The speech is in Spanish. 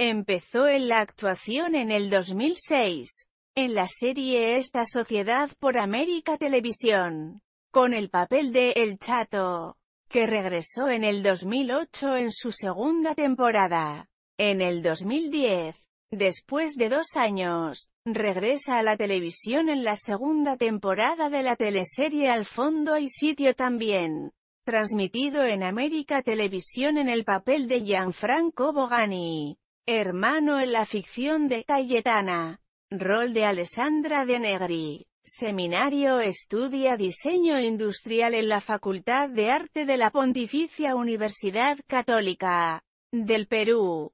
Empezó en la actuación en el 2006, en la serie Esta Sociedad por América Televisión, con el papel de El Chato, que regresó en el 2008 en su segunda temporada. En el 2010, después de dos años, regresa a la televisión en la segunda temporada de la teleserie Al Fondo hay Sitio también, transmitido en América Televisión en el papel de Gianfranco Bogani. Hermano en la ficción de Cayetana. Rol de Alessandra de Negri. Seminario estudia diseño industrial en la Facultad de Arte de la Pontificia Universidad Católica del Perú.